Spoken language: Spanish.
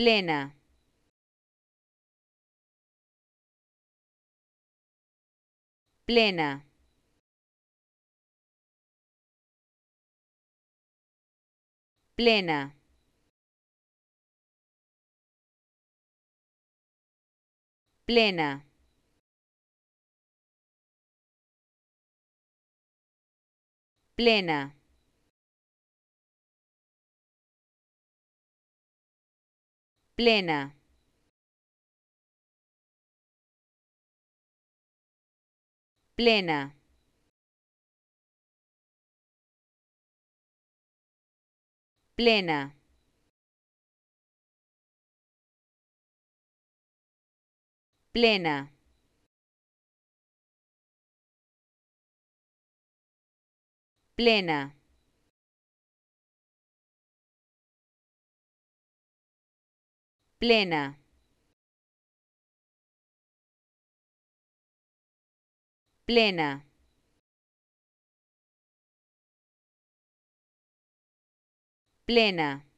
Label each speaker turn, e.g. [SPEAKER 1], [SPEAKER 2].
[SPEAKER 1] plena plena plena plena plena plena plena plena plena plena plena. plena. plena.